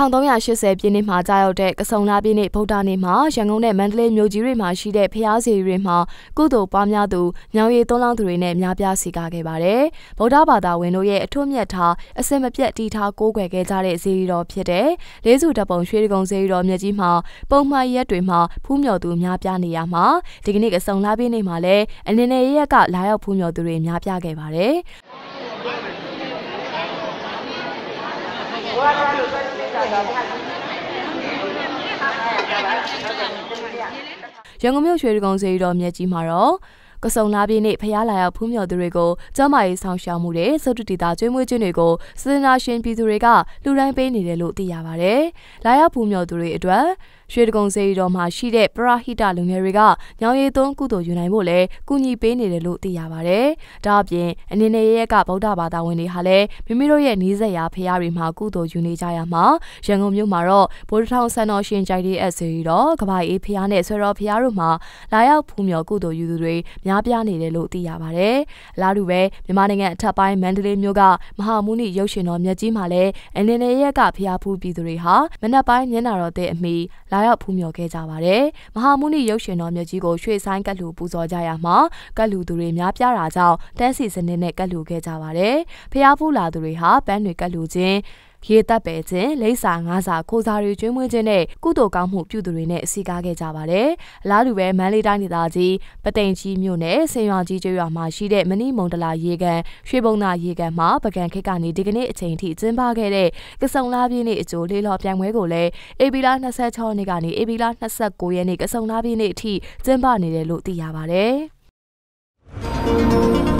1380ပြည့်နှစ်မှာကြာရောက်တဲ့ကဆုံလာပြည့်နှစ်ဗုဒ္ဓနေ့မှာရန်ကုန်နဲ့မန္တလေးမြို့ကြီးတွေမှာရှိတဲ့ဖျားစီတွေမှာကုသိုလ်ပွားများသူညောင်ရည်သုံးလောင်းသူတွေနဲ့များပြားစီကားခဲ့ပါတယ်။ဗုဒ္ဓဘာသာဝင်တို့ရဲ့အထွတ်မြတ်ထားအစင်မပြတ်တီထားကိုးကွယ်ခဲ့ကြတဲ့ဇေယျတော်ဖြစ်တဲ့လေးစုတပုံရွှေဒဂုံဇေယျတော်မြတ်ကြီးမှာပုံမှန်ရက်တွေမှာဖူးမြော်သူများပြားနေရမှာဒီကနေ့ကဆုံလာပြည့်နေ့မှာလည်းအနေနဲ့ရက်ကလာရောက်ဖူးမြော်သူတွေများပြားခဲ့ပါတယ်။ Guarda, ရန်ကုန်မြို့ရွှေရီကုန်းစေရီတော်မြက်ကြီးမှာတော့ကစုံလာပြည့်နေ့ဖျားလာရောက်ဖူးမြော်သူတွေကိုကျမရေးဆောင်ရှောက်မှုတဲ့သုတတိတာကျွေးမွေးခြင်းတွေကိုစင်နာရှင်ပြည်သူတွေကလူတိုင်းပေးနေတယ်လို့သိရပါဗျ။လာရောက်ဖူးမြော်သူတွေအတွက်ရွှေဒဂုံစေရီတော်မှာရှိတဲ့ပရဟိတလူငယ်တွေကညောင်ရည်သွန်းကုသိုလ်ယူနိုင်ဖို့လည်းကူညီပေးနေတယ်လို့သိရပါဗျ။ဒါအပြင်အနေနဲ့ရဲကဗုဒ္ဓဘာသာဝင်တွေဟာလည်းမိမိတို့ရဲ့နီးစပ်ရာဖရာတွေမှာကုသိုလ်ယူနေကြရမှာရန်ကုန်မြို့မှာတော့ဗိုလ်ထောင်ဆန်တော်ရှင်ကြိုက်တဲ့အစေရီတော်ကဘာအေးဖရာနဲ့ဆွေတော်ဖရာတို့မှာလာရောက်ဖူးမြော်ကုသိုလ်ယူသူတွေများပြားနေတယ်လို့သိရပါဗျ။အလားတူပဲမြန်မာနိုင်ငံအထက်ပိုင်းမန္တလေးမြို့ကမဟာမုနိရုပ်ရှင်တော်မြတ်ကြီးမှာလည်းအနေနဲ့ရဲကဖရာဖူးပြည်သူတွေဟာမနက်ပိုင်းညနာတော်တဲ့အမီလာရောက်ဖူးမြော်ခဲ့ကြပါတယ်။မဟာမုနိရုပ်ရှင်တော်မြတ်ကြီးကိုရွှေဆိုင်ကတ်လူပူဇော်ကြရမှာကတ်လူသူတွေများပြားတာကြောင့်တန်းစီစနစ်နဲ့ကတ်လူခဲ့ကြပါတယ်။ဖျားဖူးလာသူတွေဟာပန်းတွေကတ်လူခြင်းရေတပ်ပဲခြင်းလိမ့်စာငါးစာခိုစာတွေကျွေးမွေးခြင်းနဲ့ကုသိုလ်ကောင်းမှုပြုသူတွေနဲ့အစီကားခဲ့ကြပါတယ်။အလားတူပဲမန္တလေးတိုင်းဒေသကြီးပတိန်ကြီးမြို့နယ်ဆင်ရွာကြီးကျွော်မှာရှိတဲ့မဏိမုံတလာရေကန်ရွှေဘုံသာရေကန်မှာပကံခေတ်ကနေဒီကနေ့အချိန်ထိကျင်းပခဲ့တဲ့ကစုံလာပြည့်နေ့အကျိုးလေးလော်ပြိုင်ပွဲကိုလည်းအေဘီလာ26ရက်နေ့ကနေအေဘီလာ29ရက်နေ့ကစုံလာပြည့်နေ့အထိကျင်းပနေတယ်လို့သိရပါတယ်။